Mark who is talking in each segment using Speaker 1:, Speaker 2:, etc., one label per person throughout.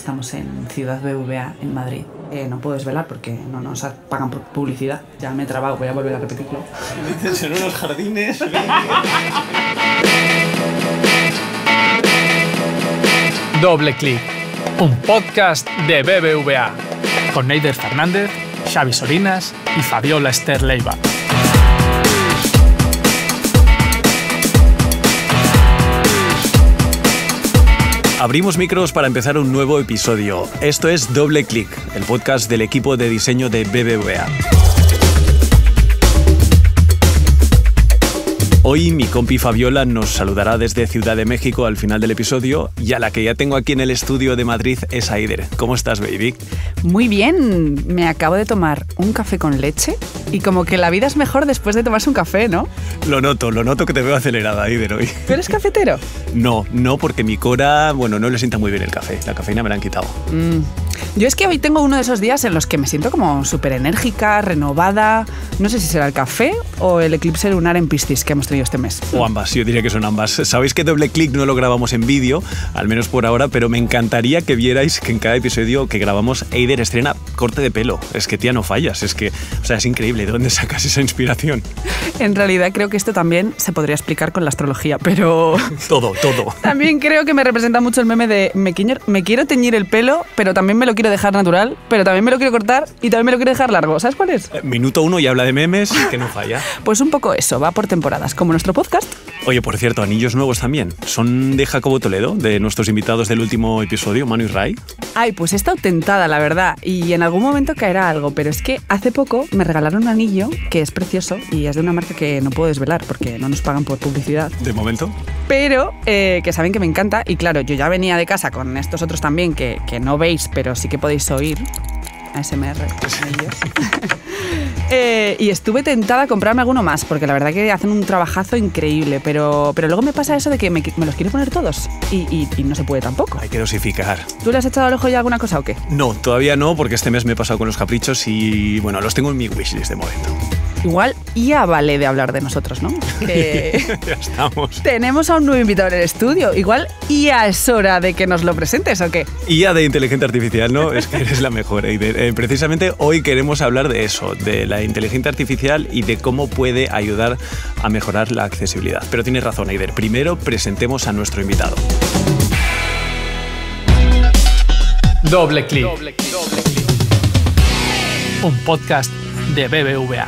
Speaker 1: Estamos en Ciudad BBVA, en Madrid. Eh, no puedo desvelar porque no nos pagan por publicidad. Ya me he trabado, voy a volver a repetirlo. en unos jardines.
Speaker 2: Doble Clic, un podcast de BBVA, con Neider Fernández, Xavi Sorinas y Fabiola Esther Leiva. Abrimos micros para empezar un nuevo episodio. Esto es Doble Clic, el podcast del equipo de diseño de BBVA. Hoy mi compi Fabiola nos saludará desde Ciudad de México al final del episodio y a la que ya tengo aquí en el estudio de Madrid es Aider. ¿Cómo estás, baby?
Speaker 1: Muy bien, me acabo de tomar un café con leche y como que la vida es mejor después de tomarse un café, ¿no?
Speaker 2: Lo noto, lo noto que te veo acelerada, Aider, hoy.
Speaker 1: ¿Tú eres cafetero?
Speaker 2: No, no, porque mi cora, bueno, no le sienta muy bien el café. La cafeína me la han quitado.
Speaker 1: Mm. Yo es que hoy tengo uno de esos días en los que me siento como súper enérgica, renovada. No sé si será el café o el eclipse lunar en Piscis que hemos tenido este mes. O
Speaker 2: ambas, yo diría que son ambas. Sabéis que Doble Clic no lo grabamos en vídeo, al menos por ahora, pero me encantaría que vierais que en cada episodio que grabamos, Eider estrena corte de pelo. Es que tía, no fallas, es que, o sea, es increíble, ¿de dónde sacas esa inspiración?
Speaker 1: En realidad creo que esto también se podría explicar con la astrología, pero... todo, todo. También creo que me representa mucho el meme de me, me quiero teñir el pelo, pero también me lo quiero dejar natural, pero también me lo quiero cortar y también me lo quiero dejar largo. ¿Sabes cuál es? Eh,
Speaker 2: minuto uno y habla de memes, que no falla.
Speaker 1: pues un poco eso, va por temporadas como nuestro podcast.
Speaker 2: Oye, por cierto, anillos nuevos también. Son de Jacobo Toledo, de nuestros invitados del último episodio, Manu y Ray.
Speaker 1: Ay, pues está tentada, la verdad. Y en algún momento caerá algo, pero es que hace poco me regalaron un anillo que es precioso y es de una marca que no puedo desvelar porque no nos pagan por publicidad. De momento. Pero eh, que saben que me encanta y claro, yo ya venía de casa con estos otros también que, que no veis, pero sí que podéis oír. ASMR eh, y estuve tentada a comprarme alguno más, porque la verdad que hacen un trabajazo increíble, pero, pero luego me pasa eso de que me, los quiero poner todos y, no se puede tampoco.
Speaker 2: Hay que dosificar.
Speaker 1: ¿Tú le has echado al ojo ya alguna cosa o qué?
Speaker 2: No, todavía no, porque este mes me he pasado con los caprichos y bueno, los tengo en mi wishlist de momento
Speaker 1: igual ya vale de hablar de nosotros, ¿no? ya
Speaker 2: estamos.
Speaker 1: Tenemos a un nuevo invitado en el estudio. Igual ya es hora de que nos lo presentes, ¿o qué?
Speaker 2: IA de inteligencia artificial, ¿no? es que eres la mejor, Eider. Eh, precisamente hoy queremos hablar de eso, de la inteligencia artificial y de cómo puede ayudar a mejorar la accesibilidad. Pero tienes razón, Eider. Primero presentemos a nuestro invitado. Doble clic. Doble clic. Un podcast de BBVA.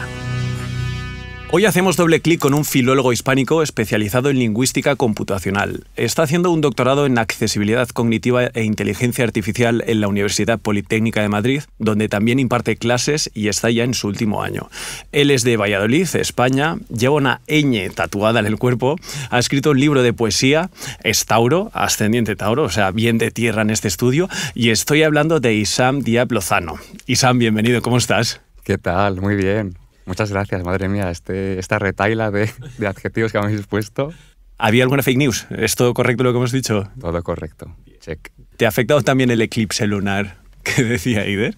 Speaker 2: Hoy hacemos doble clic con un filólogo hispánico especializado en lingüística computacional. Está haciendo un doctorado en accesibilidad cognitiva e inteligencia artificial en la Universidad Politécnica de Madrid, donde también imparte clases y está ya en su último año. Él es de Valladolid, España, lleva una ñ tatuada en el cuerpo, ha escrito un libro de poesía, es Tauro, ascendiente Tauro, o sea, bien de tierra en este estudio, y estoy hablando de Isam Diablozano. Isam, bienvenido, ¿cómo estás? ¿Qué tal? Muy bien. Muchas gracias, madre mía, este, esta retaila de, adjetivos que me habéis puesto. ¿Había alguna fake news? ¿Es todo correcto lo que hemos
Speaker 3: dicho? Todo correcto. Check. ¿Te ha afectado también el eclipse lunar que decía Ider?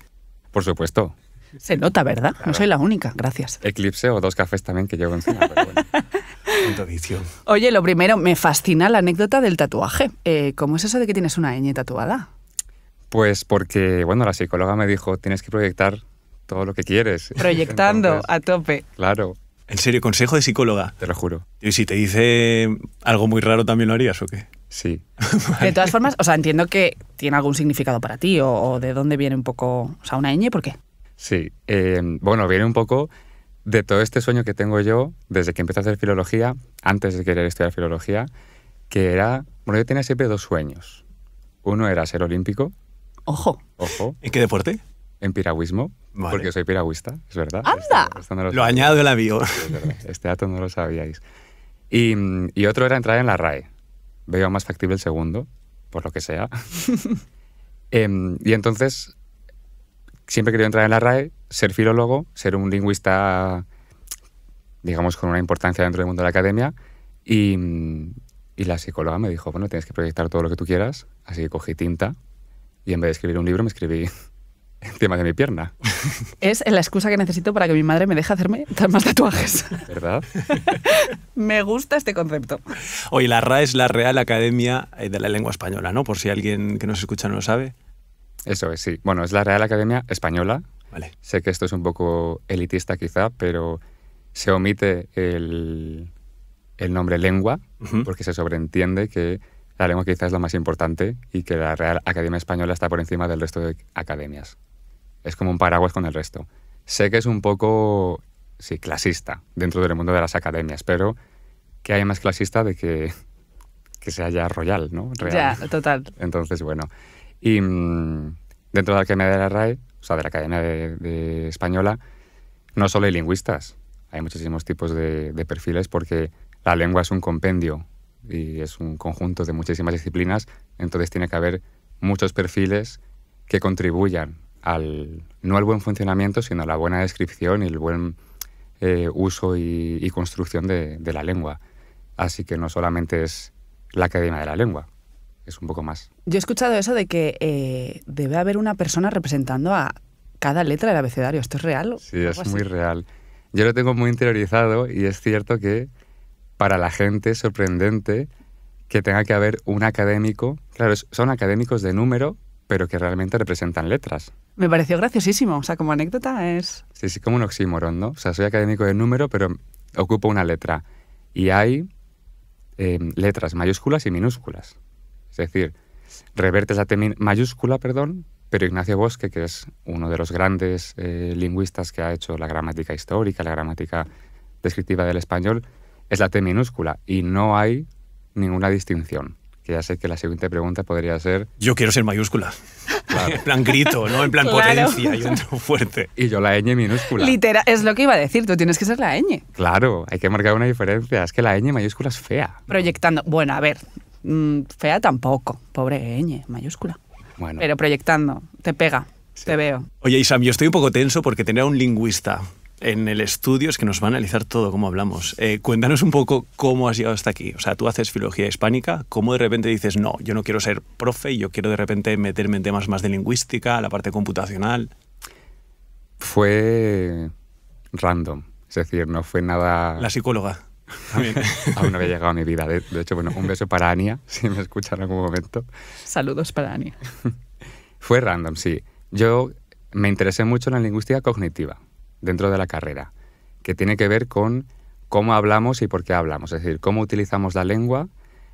Speaker 3: Por supuesto.
Speaker 1: Se nota, ¿verdad? No soy la única, gracias.
Speaker 3: Eclipse o dos cafés también que llevo encima. Pero bueno.
Speaker 1: Oye, lo primero, me fascina la anécdota del tatuaje. Eh, ¿Cómo es eso de que tienes una ñ tatuada?
Speaker 3: Pues porque, bueno, la psicóloga me dijo, tienes que proyectar todo lo que quieres. Proyectando a tope. Claro. En serio,
Speaker 2: consejo de psicóloga. Te lo juro. Y si te dice algo muy raro, ¿también lo harías o qué? Sí.
Speaker 1: De todas formas, o sea, entiendo que tiene algún significado para ti o, de dónde viene un poco, o sea, una ñ, ¿por qué?
Speaker 3: Sí, eh, bueno, viene un poco de todo este sueño que tengo yo desde que empecé a hacer filología, antes de querer estudiar filología, que era, bueno, yo tenía siempre dos sueños. Uno era ser olímpico. Ojo. Ojo. ¿En qué deporte? en piragüismo, porque soy piragüista, es verdad.
Speaker 1: ¡Anda!
Speaker 3: lo, añado el la Este dato no lo sabíais. Y, otro era entrar en la RAE. Veo más factible el segundo, por lo que sea. Em, y entonces, siempre quería entrar en la RAE, ser filólogo, ser un lingüista, digamos, con una importancia dentro del mundo de la academia. Y, y la psicóloga me dijo, bueno, tienes que proyectar todo lo que tú quieras. Así que cogí tinta y en vez de escribir un libro me escribí tema de mi pierna.
Speaker 1: Es la excusa que necesito para que mi madre me deje hacerme más tatuajes. ¿Verdad? me gusta este concepto.
Speaker 2: Oye, la RA es la Real Academia
Speaker 3: eh, de la Lengua Española, ¿no? Por si alguien que nos escucha no lo sabe. Eso es, sí. Bueno, es la Real Academia Española. Vale. Sé que esto es un poco elitista quizá, pero se omite el, el nombre lengua porque se sobreentiende que la lengua quizá es la más importante y que la Real Academia Española está por encima del resto de academias es como un paraguas con el resto. Sé que es un poco, sí, clasista dentro del mundo de las academias, pero que hay más clasista de que, que sea royal, ¿no? Ya, total. Entonces, bueno. Y mm, dentro de la Academia de la RAE, o sea, de la Academia de, Española, no solo hay lingüistas, hay muchísimos tipos de, de perfiles porque la lengua es un compendio y es un conjunto de muchísimas disciplinas, entonces tiene que haber muchos perfiles que contribuyan no al buen funcionamiento, sino a la buena descripción y el buen eh, uso y, construcción de, la lengua. Así que no solamente es la Academia de la Lengua, es un poco más.
Speaker 1: Yo he escuchado eso de que eh, debe haber una persona representando a cada letra del abecedario. ¿Esto es real? Sí, es muy
Speaker 3: real. Yo lo tengo muy interiorizado y es cierto que para la gente es sorprendente que tenga que haber un académico. Claro, son académicos de número, pero que realmente representan letras.
Speaker 1: Me pareció graciosísimo, o sea, como anécdota es...
Speaker 3: Sí, sí, como un oxímoron, ¿no? O sea, soy académico de número, pero ocupo una letra. Y hay eh, letras mayúsculas y minúsculas. Es decir, Reverte es la mayúscula, perdón, pero Ignacio Bosque, que es uno de los grandes eh, lingüistas que ha hecho la gramática histórica, la gramática descriptiva del español, es la T minúscula y no hay ninguna distinción que ya sé que la siguiente pregunta podría ser... Yo quiero ser mayúscula. en plan grito, ¿no? En plan potencia, yo entro fuerte. Y yo la ñ minúscula.
Speaker 1: Literal, es lo que iba a decir, tú tienes que ser la ñ.
Speaker 3: Claro, hay que marcar una diferencia, es que la ñ mayúscula es fea.
Speaker 1: Proyectando, bueno, a ver, mm, fea tampoco, pobre ñ mayúscula. Pero proyectando, te pega. Te veo.
Speaker 2: Oye, Isam, yo estoy un poco tenso porque tener a un lingüista en el estudio es que nos va a analizar todo cómo hablamos. Eh, cuéntanos un poco cómo has llegado hasta aquí. O sea, tú haces filología hispánica, ¿cómo de repente dices, no, yo no quiero ser profe, yo quiero de repente meterme en temas más de lingüística, la parte computacional?
Speaker 3: Fue random, es decir, no fue nada... La psicóloga. Aún no había llegado a mi vida. De, hecho, bueno, un beso para Ania, si me escucha en algún momento.
Speaker 1: Saludos para Ania.
Speaker 3: fue random, sí. Yo me interesé mucho en la lingüística cognitiva dentro de la carrera, que tiene que ver con cómo hablamos y por qué hablamos, es decir, cómo utilizamos la lengua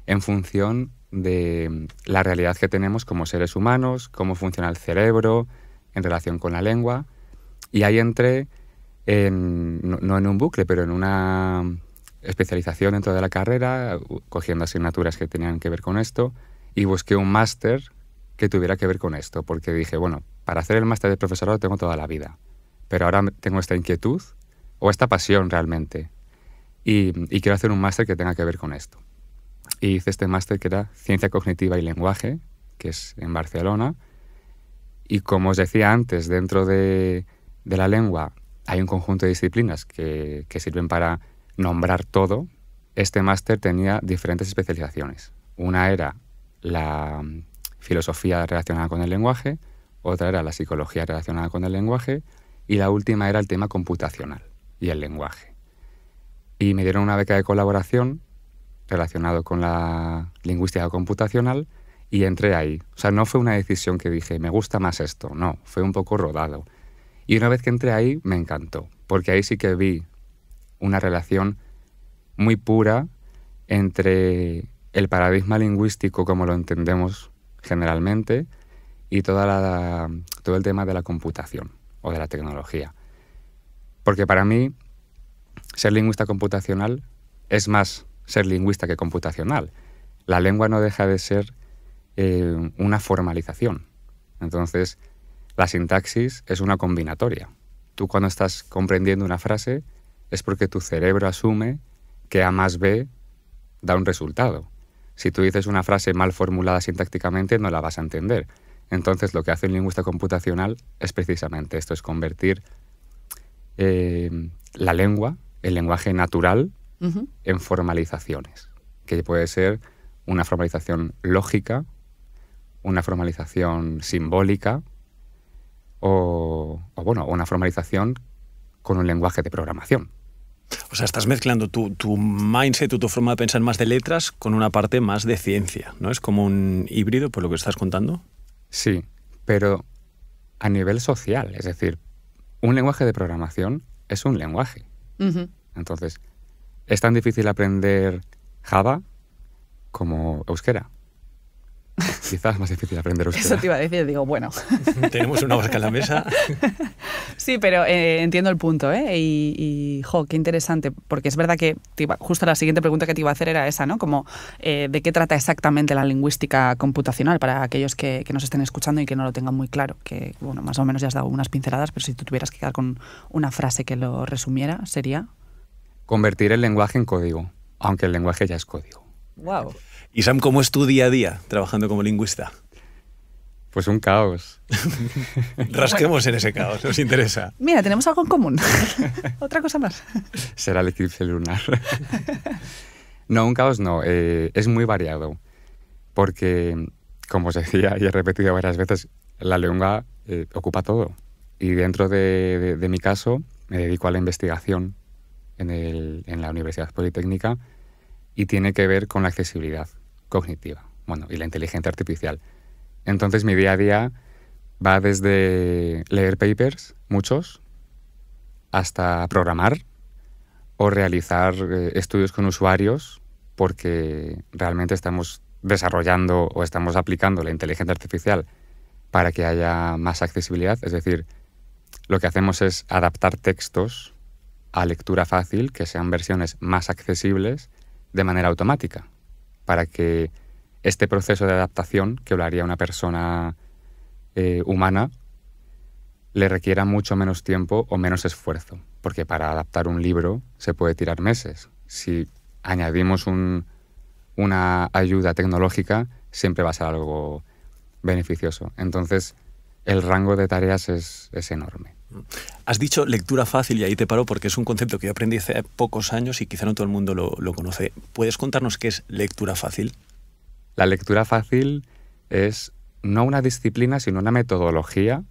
Speaker 3: en función de la realidad que tenemos como seres humanos, cómo funciona el cerebro en relación con la lengua. Y ahí entré, no, no en un bucle, pero en una especialización dentro de la carrera, cogiendo asignaturas que tenían que ver con esto, y busqué un máster que tuviera que ver con esto, porque dije, bueno, para hacer el máster de profesorado tengo toda la vida pero ahora tengo esta inquietud o esta pasión realmente y, quiero hacer un máster que tenga que ver con esto. Y hice este máster que era Ciencia Cognitiva y Lenguaje, que es en Barcelona. Y como os decía antes, dentro de, la lengua hay un conjunto de disciplinas que sirven para nombrar todo. Este máster tenía diferentes especializaciones. Una era la filosofía relacionada con el lenguaje, otra era la psicología relacionada con el lenguaje, y la última era el tema computacional y el lenguaje. Y me dieron una beca de colaboración relacionado con la lingüística computacional y entré ahí. O sea, no fue una decisión que dije, me gusta más esto, no, fue un poco rodado. Y una vez que entré ahí, me encantó, porque ahí sí que vi una relación muy pura entre el paradigma lingüístico como lo entendemos generalmente y toda todo el tema de la computación o de la tecnología. Porque para mí, ser lingüista computacional es más ser lingüista que computacional. La lengua no deja de ser eh, una formalización. Entonces, la sintaxis es una combinatoria. Tú cuando estás comprendiendo una frase es porque tu cerebro asume que A más B da un resultado. Si tú dices una frase mal formulada sintácticamente, no la vas a entender. Entonces, lo que hace un lingüista computacional es precisamente esto, es convertir eh, la lengua, el lenguaje natural, en formalizaciones, que puede ser una formalización lógica, una formalización simbólica o, bueno, una formalización con un lenguaje de programación. O sea, estás
Speaker 2: mezclando tu, tu mindset o tu forma de pensar más de letras con una parte más de ciencia, ¿no? Es como
Speaker 3: un híbrido, por lo que estás contando. Sí, pero a nivel social, es decir, un lenguaje de programación es un lenguaje. Entonces, es tan difícil aprender Java como Euskera. Quizás más difícil aprender Eso ¿eh? te
Speaker 1: iba a decir, digo, bueno.
Speaker 3: Tenemos una barca en la mesa.
Speaker 1: sí, pero eh, entiendo el punto, ¿eh? Y, jo, qué interesante, porque es verdad que justo la siguiente pregunta que te iba a hacer era esa, ¿no? Como, eh, ¿de qué trata exactamente la lingüística computacional para aquellos que, nos estén escuchando y que no lo tengan muy claro? Que, bueno, más o menos ya has dado unas pinceladas, pero si tú tuvieras que quedar con una frase que lo resumiera, sería...
Speaker 3: Convertir el lenguaje en código, aunque el lenguaje ya es código. ¡Wow! Y Sam, ¿cómo es tu día a día
Speaker 2: trabajando como lingüista? Pues un caos. Rasquemos en
Speaker 3: ese caos, nos interesa.
Speaker 1: Mira, tenemos algo en común. Otra cosa más.
Speaker 3: Será el eclipse lunar. no, un caos no. Eh, es muy variado. Porque, como os decía y he repetido varias veces, la lengua eh, ocupa todo. Y dentro de, mi caso, me dedico a la investigación en la Universidad Politécnica y tiene que ver con la accesibilidad cognitiva, bueno, y la inteligencia artificial. Entonces mi día a día va desde leer papers, muchos, hasta programar o realizar eh, estudios con usuarios, porque realmente estamos desarrollando o estamos aplicando la inteligencia artificial para que haya más accesibilidad. Es decir, lo que hacemos es adaptar textos a lectura fácil, que sean versiones más accesibles de manera automática para que este proceso de adaptación que lo haría una persona eh, humana le requiera mucho menos tiempo o menos esfuerzo, porque para adaptar un libro se puede tirar meses. Si añadimos una ayuda tecnológica, siempre va a ser algo beneficioso. Entonces, el rango de tareas es, es enorme.
Speaker 2: Mm. Has dicho lectura fácil y ahí te paro porque es un concepto que yo aprendí hace pocos años
Speaker 3: y quizá no todo el mundo lo, conoce. ¿Puedes contarnos qué es lectura fácil? La lectura fácil es no una disciplina, sino una metodología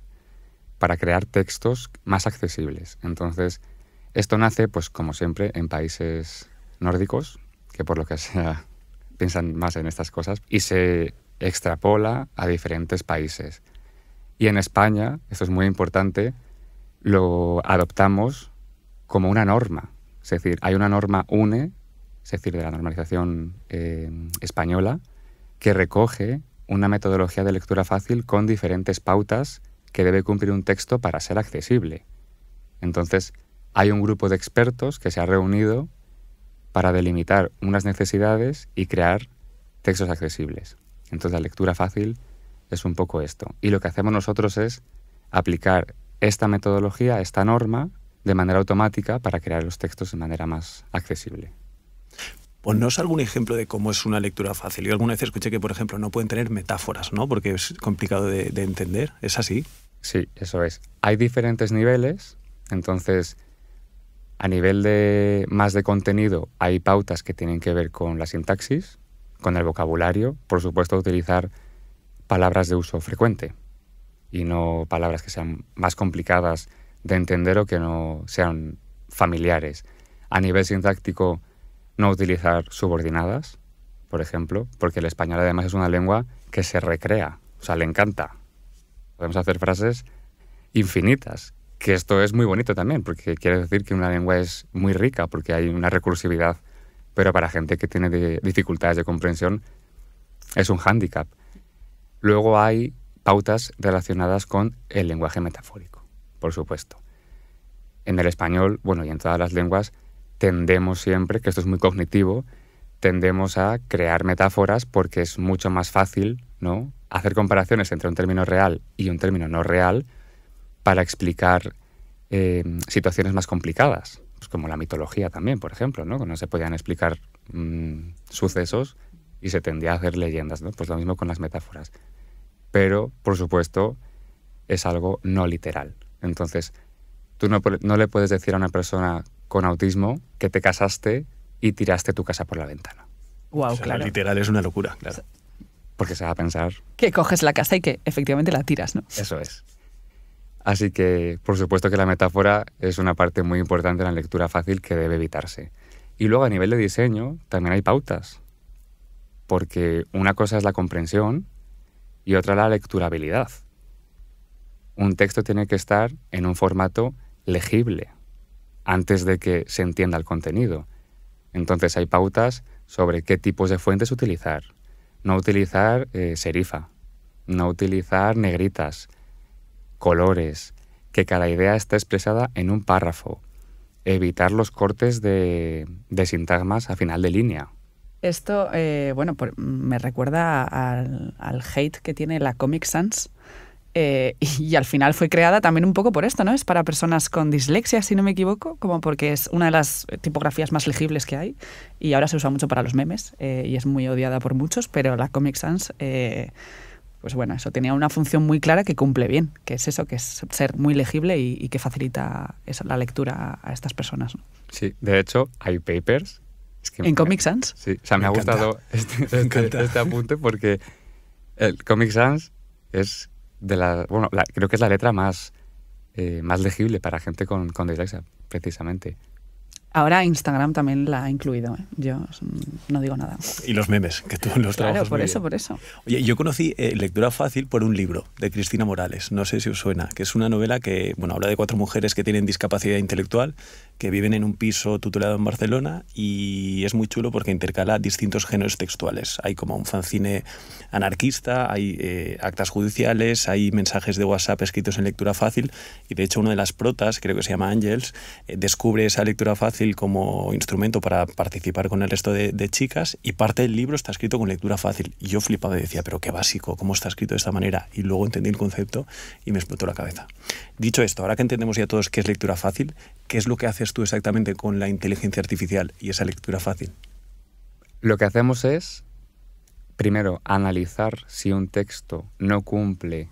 Speaker 3: para crear textos más accesibles. Entonces, esto nace, pues como siempre, en países nórdicos, que por lo que sea piensan más en estas cosas, y se extrapola a diferentes países. Y en España, esto es muy importante, lo adoptamos como una norma. Es decir, hay una norma UNE, es decir, de la normalización eh, española, que recoge una metodología de lectura fácil con diferentes pautas que debe cumplir un texto para ser accesible. Entonces, hay un grupo de expertos que se ha reunido para delimitar unas necesidades y crear textos accesibles. Entonces, la lectura fácil es un poco esto. Y lo que hacemos nosotros es aplicar esta metodología, esta norma, de manera automática para crear los textos de manera más accesible. es algún ejemplo de cómo es una lectura fácil. Yo alguna vez escuché que, por ejemplo, no pueden tener metáforas, ¿no? Porque es complicado de, de entender. ¿Es así? Sí, eso es. Hay diferentes niveles. Entonces, a nivel de más de contenido, hay pautas que tienen que ver con la sintaxis, con el vocabulario. Por supuesto, utilizar palabras de uso frecuente y no palabras que sean más complicadas de entender o que no sean familiares. A nivel sintáctico, no utilizar subordinadas, por ejemplo, porque el español además es una lengua que se recrea, o sea, le encanta. Podemos hacer frases infinitas, que esto es muy bonito también, porque quiere decir que una lengua es muy rica, porque hay una recursividad, pero para gente que tiene dificultades de comprensión es un hándicap. Luego hay pautas relacionadas con el lenguaje metafórico, por supuesto. En el español, bueno, y en todas las lenguas, tendemos siempre, que esto es muy cognitivo, tendemos a crear metáforas porque es mucho más fácil, ¿no? Hacer comparaciones entre un término real y un término no real para explicar eh, situaciones más complicadas, pues como la mitología también, por ejemplo, ¿no? No se podían explicar mm, sucesos y se tendía a hacer leyendas, ¿no? Pues lo mismo con las metáforas pero por supuesto es algo no literal. Entonces, tú no, le puedes decir a una persona con autismo que te casaste y tiraste tu casa por la ventana. Wow, Literal es una locura, Porque se va a pensar.
Speaker 1: Que coges la casa y que efectivamente la tiras, ¿no?
Speaker 3: Eso es. Así que, por supuesto que la metáfora es una parte muy importante en la lectura fácil que debe evitarse. Y luego a nivel de diseño también hay pautas. Porque una cosa es la comprensión y otra la lecturabilidad. Un texto tiene que estar en un formato legible antes de que se entienda el contenido. Entonces hay pautas sobre qué tipos de fuentes utilizar. No utilizar eh, serifa, no utilizar negritas, colores, que cada idea está expresada en un párrafo, evitar los cortes de sintagmas a final de línea,
Speaker 1: esto, eh, bueno, me recuerda al, hate que tiene la Comic Sans. Eh, y, al final fue creada también un poco por esto, ¿no? Es para personas con dislexia, si no me equivoco, como porque es una de las tipografías más legibles que hay y ahora se usa mucho para los memes eh, y es muy odiada por muchos, pero la Comic Sans, pues bueno, eso tenía una función muy clara que cumple bien, que es eso, que es ser muy legible y, que facilita la lectura a, estas personas.
Speaker 3: Sí, de hecho, hay papers en Comic Sans. Sí, o sea, me, ha gustado este, este, este, apunte porque el Comic Sans es de la, bueno, creo que es la letra más, eh, más legible para gente con, con dislexia, precisamente.
Speaker 1: Ahora Instagram también la ha incluido. ¿eh? Yo mm, no digo nada.
Speaker 3: Y los memes, que tú los Claro, por eso,
Speaker 1: por eso.
Speaker 2: Oye, yo conocí eh, Lectura Fácil por un libro de Cristina Morales, no sé si os suena, que es una novela que bueno, habla de cuatro mujeres que tienen discapacidad intelectual que viven en un piso tutelado en Barcelona y es muy chulo porque intercala distintos géneros textuales. Hay como un fanzine anarquista, hay eh, actas judiciales, hay mensajes de WhatsApp escritos en lectura fácil y de hecho una de las protas, creo que se llama Ángels, eh, descubre esa lectura fácil como instrumento para participar con el resto de, chicas y parte del libro está escrito con lectura fácil. Y yo flipaba y decía, pero qué básico, cómo está escrito de esta manera. Y luego entendí el concepto y me explotó la cabeza. Dicho esto, ahora que entendemos ya todos qué es lectura fácil, qué es lo que hace tú exactamente con la inteligencia artificial y
Speaker 3: esa lectura fácil? Lo que hacemos es, primero, analizar si un texto no cumple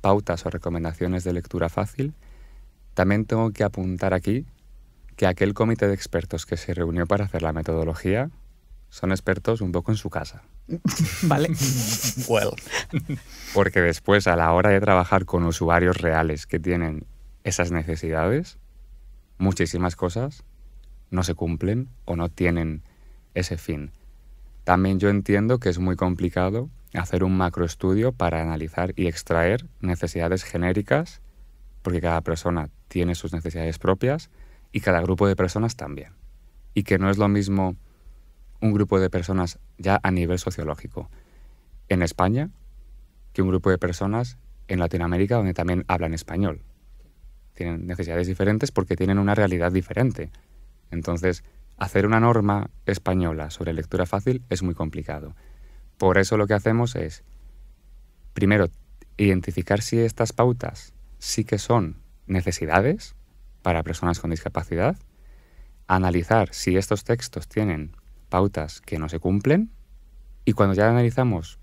Speaker 3: pautas o recomendaciones de lectura fácil. También tengo que apuntar aquí que aquel comité de expertos que se reunió para hacer la metodología son expertos un poco en su casa.
Speaker 2: Vale.
Speaker 3: Porque después, a la hora de trabajar con usuarios reales que tienen esas necesidades, muchísimas cosas no se cumplen o no tienen ese fin. También yo entiendo que es muy complicado hacer un macroestudio para analizar y extraer necesidades genéricas, porque cada persona tiene sus necesidades propias y cada grupo de personas también. Y que no es lo mismo un grupo de personas ya a nivel sociológico en España que un grupo de personas en Latinoamérica donde también hablan español tienen necesidades diferentes porque tienen una realidad diferente. Entonces, hacer una norma española sobre lectura fácil es muy complicado. Por eso lo que hacemos es, primero, identificar si estas pautas sí que son necesidades para personas con discapacidad, analizar si estos textos tienen pautas que no se cumplen y cuando ya analizamos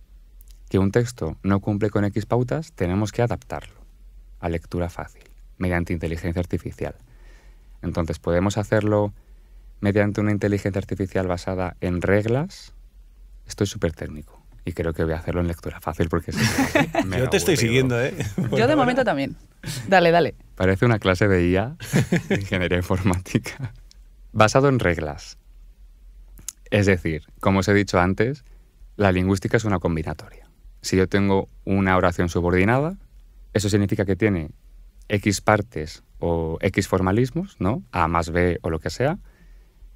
Speaker 3: que un texto no cumple con X pautas, tenemos que adaptarlo a lectura fácil mediante inteligencia artificial. Entonces podemos hacerlo mediante una inteligencia artificial basada en reglas. Estoy súper técnico y creo que voy a hacerlo en lectura fácil porque
Speaker 2: yo te estoy siguiendo, ¿eh?
Speaker 1: yo de momento también. Dale, dale.
Speaker 3: Parece una clase de IA, de ingeniería informática, basado en reglas. Es decir, como os he dicho antes, la lingüística es una combinatoria. Si yo tengo una oración subordinada, eso significa que tiene X partes o X formalismos, ¿no? A más B o lo que sea,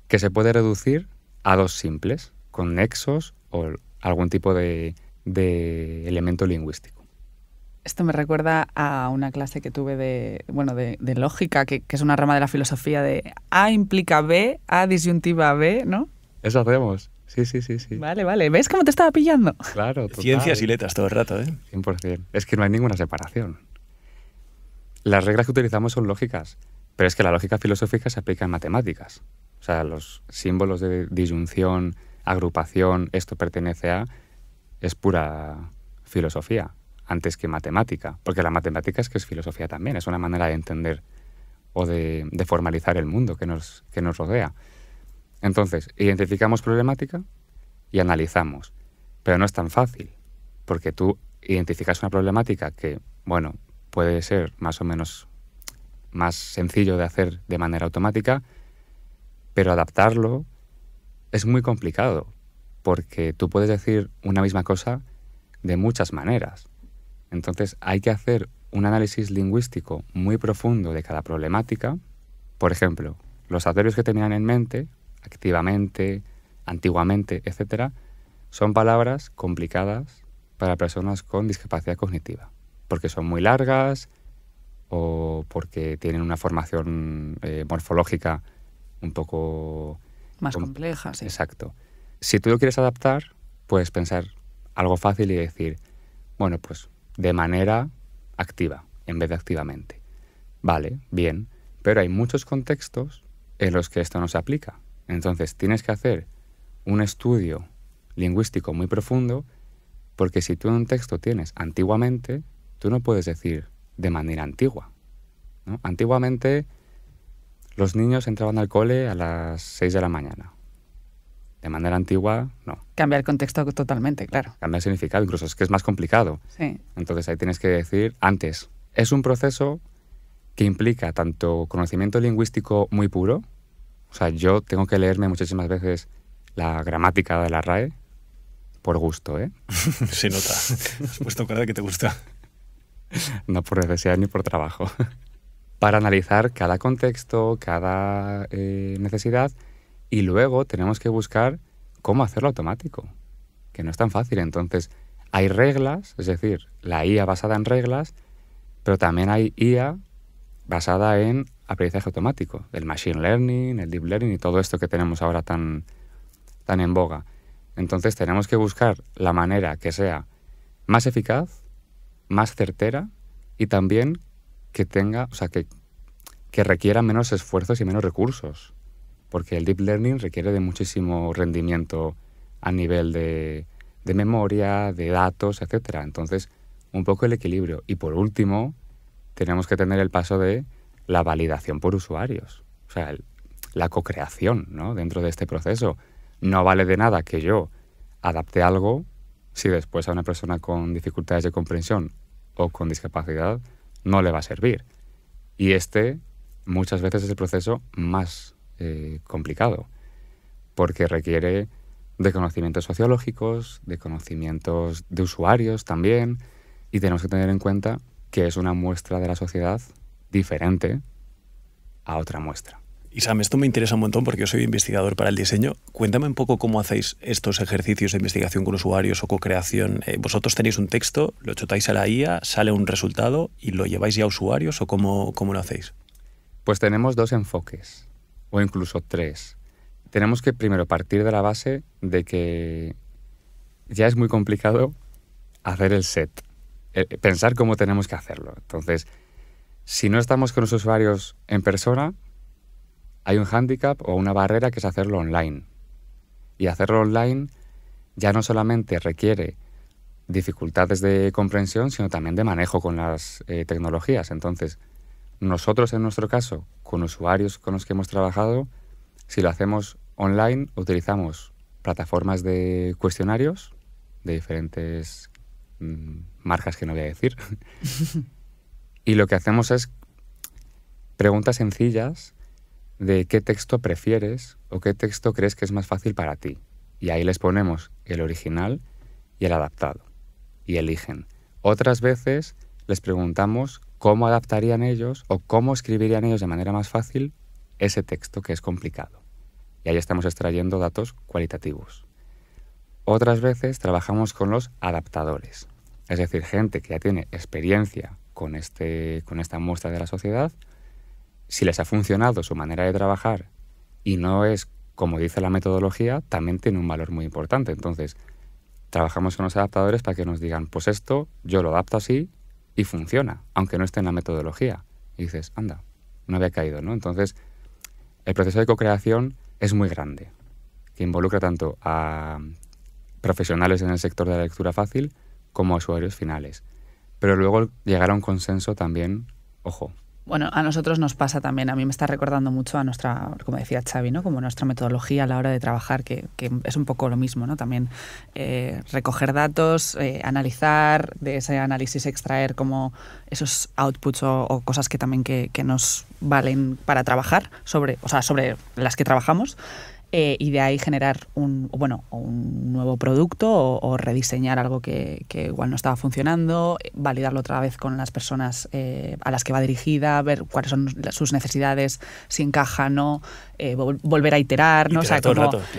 Speaker 3: que se puede reducir a dos simples, con nexos o algún tipo de, elemento lingüístico.
Speaker 1: Esto me recuerda a una clase que tuve de, bueno, de, lógica, que, es una rama de la filosofía de A implica B, A disyuntiva B, ¿no?
Speaker 3: Eso hacemos. Sí, sí, sí, sí.
Speaker 1: Vale, vale. ¿Ves cómo te estaba pillando?
Speaker 3: Claro, Ciencias y letras todo el rato, ¿eh? 100%. Es que no hay ninguna separación las reglas que utilizamos son lógicas, pero es que la lógica filosófica se aplica en matemáticas. O sea, los símbolos de disyunción, agrupación, esto pertenece a, es pura filosofía, antes que matemática, porque la matemática es que es filosofía también, es una manera de entender o de, formalizar el mundo que nos, que nos rodea. Entonces, identificamos problemática y analizamos, pero no es tan fácil, porque tú identificas una problemática que, bueno, puede ser más o menos más sencillo de hacer de manera automática, pero adaptarlo es muy complicado, porque tú puedes decir una misma cosa de muchas maneras. Entonces hay que hacer un análisis lingüístico muy profundo de cada problemática. Por ejemplo, los adverbios que tenían en mente, activamente, antiguamente, etcétera, son palabras complicadas para personas con discapacidad cognitiva porque son muy largas o porque tienen una formación eh, morfológica un poco... Más compleja, Exacto. Si tú lo quieres adaptar, puedes pensar algo fácil y decir, bueno, pues de manera activa, en vez de activamente. Vale, bien, pero hay muchos contextos en los que esto no se aplica. Entonces tienes que hacer un estudio lingüístico muy profundo, porque si tú en un texto tienes antiguamente, Tú no puedes decir de manera antigua. Antiguamente los niños entraban al cole a las 6 de la mañana. De manera antigua, no.
Speaker 1: Cambia el contexto totalmente, claro.
Speaker 3: Cambia el significado, incluso es que es más complicado. Entonces ahí tienes que decir antes. Es un proceso que implica tanto conocimiento lingüístico muy puro, o sea, yo tengo que leerme muchísimas veces la gramática de la RAE por gusto, ¿eh? Se nota. Has puesto cara que te gusta. no por necesidad ni por trabajo. Para analizar cada contexto, cada eh, necesidad y luego tenemos que buscar cómo hacerlo automático, que no es tan fácil. Entonces, hay reglas, es decir, la IA basada en reglas, pero también hay IA basada en aprendizaje automático, el machine learning, el deep learning y todo esto que tenemos ahora tan, tan en boga. Entonces tenemos que buscar la manera que sea más eficaz, más certera y también que tenga, o sea, que, requiera menos esfuerzos y menos recursos. Porque el deep learning requiere de muchísimo rendimiento a nivel de, de memoria, de datos, etc. Entonces, un poco el equilibrio. Y por último, tenemos que tener el paso de la validación por usuarios. O sea, la co-creación ¿no? dentro de este proceso. No vale de nada que yo adapte algo si después a una persona con dificultades de comprensión o con discapacidad no le va a servir. Y este muchas veces es el proceso más eh, complicado, porque requiere de conocimientos sociológicos, de conocimientos de usuarios también, y tenemos que tener en cuenta que es una muestra de la sociedad diferente a otra muestra. Y Sam, esto me interesa un montón porque yo soy investigador para el diseño.
Speaker 2: Cuéntame un poco cómo hacéis estos ejercicios de investigación con usuarios o co-creación. Eh, vosotros tenéis un texto, lo chotáis a la IA, sale un resultado y lo lleváis ya a usuarios o cómo, cómo lo
Speaker 3: hacéis. Pues tenemos dos enfoques, o incluso tres. Tenemos que primero partir de la base de que ya es muy complicado hacer el set, eh, pensar cómo tenemos que hacerlo. Entonces, si no estamos con los usuarios en persona, hay un hándicap o una barrera que es hacerlo online. Y hacerlo online ya no solamente requiere dificultades de comprensión, sino también de manejo con las eh, tecnologías. Entonces, nosotros en nuestro caso, con usuarios con los que hemos trabajado, si lo hacemos online, utilizamos plataformas de cuestionarios de diferentes mm, marcas que no voy a decir. y lo que hacemos es preguntas sencillas de qué texto prefieres o qué texto crees que es más fácil para ti. Y ahí les ponemos el original y el adaptado. Y eligen. Otras veces les preguntamos cómo adaptarían ellos o cómo escribirían ellos de manera más fácil ese texto que es complicado. Y ahí estamos extrayendo datos cualitativos. Otras veces trabajamos con los adaptadores, es decir, gente que ya tiene experiencia con, este, con esta muestra de la sociedad si les ha funcionado su manera de trabajar y no es como dice la metodología, también tiene un valor muy importante. Entonces, trabajamos con los adaptadores para que nos digan, pues esto yo lo adapto así y funciona, aunque no esté en la metodología. Y dices, anda, no había caído, ¿no? Entonces, el proceso de co-creación es muy grande, que involucra tanto a profesionales en el sector de la lectura fácil como a usuarios finales. Pero luego llegar a un consenso también, ojo,
Speaker 1: bueno, a nosotros nos pasa también, a mí me está recordando mucho a nuestra, como decía Xavi, ¿no? como nuestra metodología a la hora de trabajar, que, es un poco lo mismo, ¿no? También eh, recoger datos, eh, analizar, de ese análisis extraer como esos outputs o, cosas que también que, nos valen para trabajar, sobre, o sea, sobre las que trabajamos. Eh, y de ahí generar un, bueno, un nuevo producto o, rediseñar algo que, igual no estaba funcionando, validarlo otra vez con las personas eh, a las que va dirigida, ver cuáles son sus necesidades, si encaja, no, eh, volver a iterar, ¿no?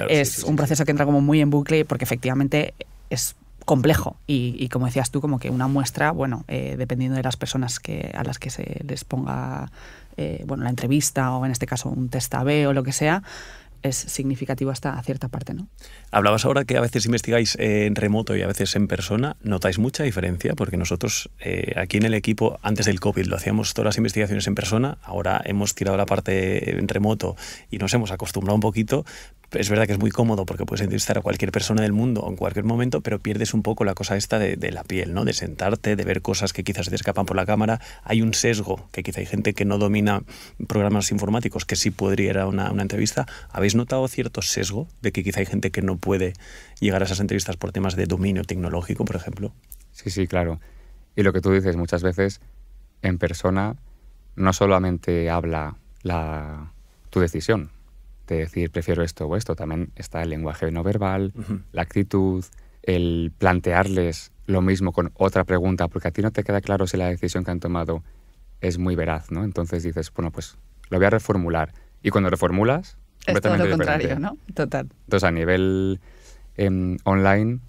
Speaker 1: es un proceso que entra como muy en bucle porque efectivamente es complejo y, como decías tú, como que una muestra, bueno, dependiendo de las personas que, a las que se les ponga, la entrevista o en este caso un test A-B o lo que sea, es significativo hasta cierta parte. ¿no?
Speaker 2: Hablabas ahora que a veces investigáis en remoto y a veces en persona. ¿Notáis mucha diferencia? Porque nosotros eh, aquí en el equipo, antes del COVID, lo hacíamos todas las investigaciones en persona. Ahora hemos tirado la parte en remoto y nos hemos acostumbrado un poquito, es verdad que es muy cómodo porque puedes entrevistar a cualquier persona del mundo en cualquier momento, pero pierdes un poco la cosa esta de, la piel, ¿no? De sentarte, de ver cosas que quizás te escapan por la cámara. Hay un sesgo que quizá hay gente que no domina programas informáticos que sí podría ir a una, una entrevista. ¿Habéis notado cierto sesgo de que quizá hay gente que no puede llegar a esas entrevistas por temas de dominio tecnológico, por ejemplo?
Speaker 3: Sí, sí, claro. Y lo que tú dices muchas veces, en persona no solamente habla la, tu decisión, de decir prefiero esto o esto. También está el lenguaje no verbal, la actitud, el plantearles lo mismo con otra pregunta, porque a ti no te queda claro si la decisión que han tomado es muy veraz, ¿no? Entonces dices, bueno, pues lo voy a reformular. Y cuando reformulas, es lo contrario, ¿no? Total. Entonces, a nivel em, online,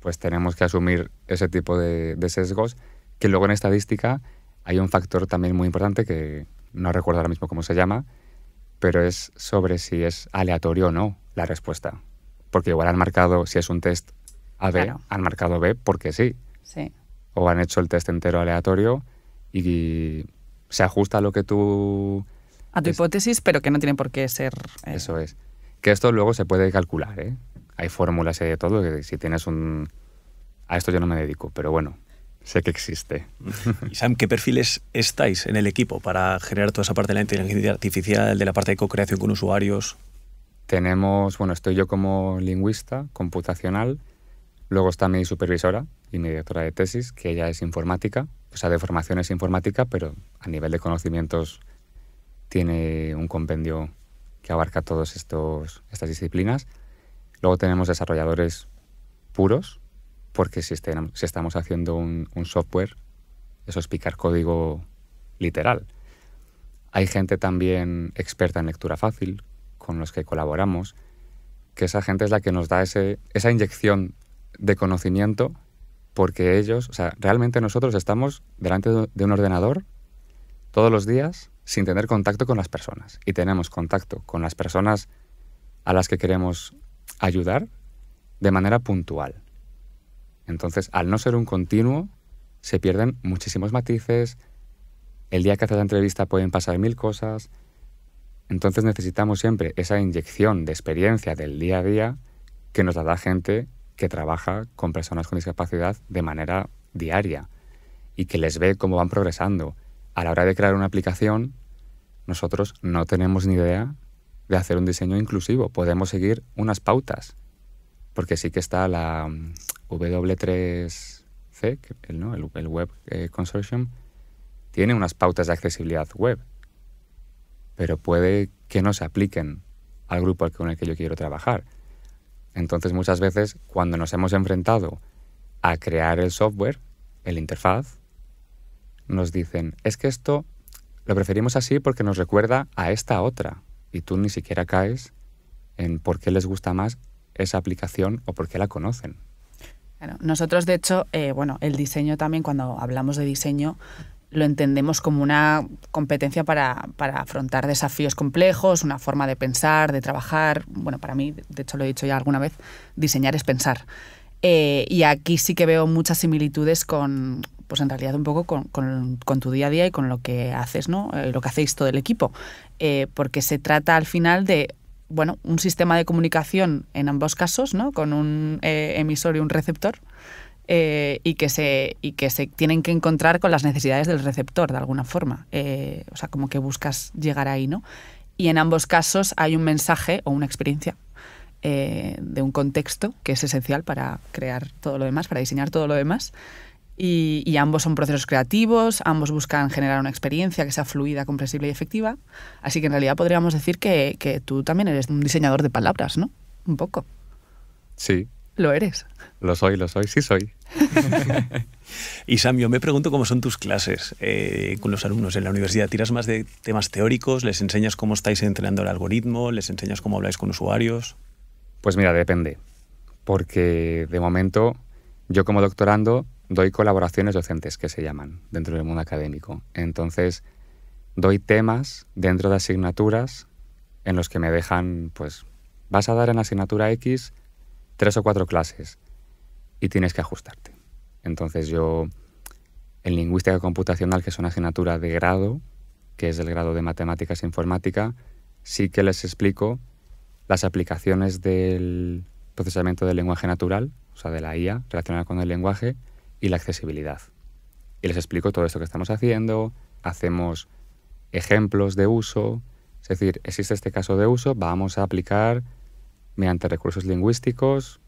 Speaker 3: pues tenemos que asumir ese tipo de, sesgos, que luego en estadística hay un factor también muy importante que no recuerdo ahora mismo cómo se llama, pero es sobre si es aleatorio o no la respuesta. Porque igual han marcado, si es un test A-B, han marcado B porque sí. Sí. O han hecho el test entero aleatorio y se ajusta a lo que tú...
Speaker 1: A tu hipótesis, pero que no tiene por qué ser...
Speaker 3: Eh, Eso es. Que esto luego se puede calcular, ¿eh? Hay fórmulas y de todo, si tienes un... A esto yo no me dedico, pero bueno. Sé que existe. ¿Y Sam, qué perfiles estáis en el equipo para generar toda esa parte de la inteligencia artificial, de la parte de co-creación con usuarios? Tenemos, bueno, estoy yo como lingüista computacional, luego está mi supervisora y mi directora de tesis, que ella es informática, o sea, de formación es informática, pero a nivel de conocimientos tiene un compendio que abarca todas estas disciplinas. Luego tenemos desarrolladores puros, porque si, estamos haciendo un, software, eso es picar código literal. Hay gente también experta en lectura fácil, con los que colaboramos, que esa gente es la que nos da esa inyección de conocimiento, porque ellos, o sea, realmente nosotros estamos delante de un ordenador todos los días sin tener contacto con las personas. Y tenemos contacto con las personas a las que queremos ayudar de manera puntual. Entonces, al no ser un continuo, se pierden muchísimos matices, el día que haces la entrevista pueden pasar mil cosas, entonces necesitamos siempre esa inyección de experiencia del día a día que nos la da gente que trabaja con personas con discapacidad de manera diaria y que les ve cómo van progresando. A la hora de crear una aplicación, nosotros no tenemos ni idea de hacer un diseño inclusivo. Podemos seguir unas pautas, porque sí que está la, W3C, el, Web eh, Consortium, tiene unas pautas de accesibilidad web, pero puede que no se apliquen al grupo con el que yo quiero trabajar. Entonces muchas veces cuando nos hemos enfrentado a crear el software, el interfaz, nos dicen, es que esto lo preferimos así porque nos recuerda a esta otra. Y tú ni siquiera caes en por qué les gusta más esa aplicación o por qué la conocen.
Speaker 1: Nosotros, de hecho, eh, bueno, el diseño también, cuando hablamos de diseño, lo entendemos como una competencia para, afrontar desafíos complejos, una forma de pensar, de trabajar. Bueno, para mí, de hecho lo he dicho ya alguna vez, diseñar es pensar. Eh, y aquí sí que veo muchas similitudes con, pues en realidad un poco con, tu día a día y con lo que haces, ¿no? Eh, lo que hacéis todo el equipo. porque se trata al final de bueno, un sistema de comunicación en ambos casos, ¿no? Con un eh, emisor y un receptor. Eh, y, que se, que se tienen que encontrar con las necesidades del receptor, de alguna forma. Eh, o sea, como que buscas llegar ahí, ¿no? Y en ambos casos hay un mensaje o una experiencia de un contexto que es esencial para crear todo lo demás, para diseñar todo lo demás. Y, ambos son procesos creativos, ambos buscan generar una experiencia que sea fluida, comprensible y efectiva. Así que en realidad podríamos decir que, tú también eres un diseñador de palabras, ¿no? Un poco. Sí. Lo eres.
Speaker 3: Lo soy, lo soy, sí soy.
Speaker 2: y Samio me pregunto cómo son tus clases eh, con los alumnos en la universidad. ¿Tiras más
Speaker 3: de temas
Speaker 2: teóricos? ¿Les enseñas cómo estáis entrenando el algoritmo? ¿Les enseñas cómo habláis con usuarios?
Speaker 3: Pues mira, depende. Porque de momento yo como doctorando doy colaboraciones docentes, que se llaman, dentro del mundo académico. Entonces, doy temas dentro de asignaturas en los que me dejan, pues, vas a dar en asignatura X tres o cuatro clases y tienes que ajustarte. Entonces yo, en lingüística computacional, que es una asignatura de grado, que es el grado de matemáticas e informática, sí que les explico las aplicaciones del procesamiento del lenguaje natural, o sea, de la IA relacionada con el lenguaje, y la accesibilidad. Y les explico todo esto que estamos haciendo, hacemos ejemplos de uso, es decir, existe este caso de uso, vamos a aplicar mediante recursos lingüísticos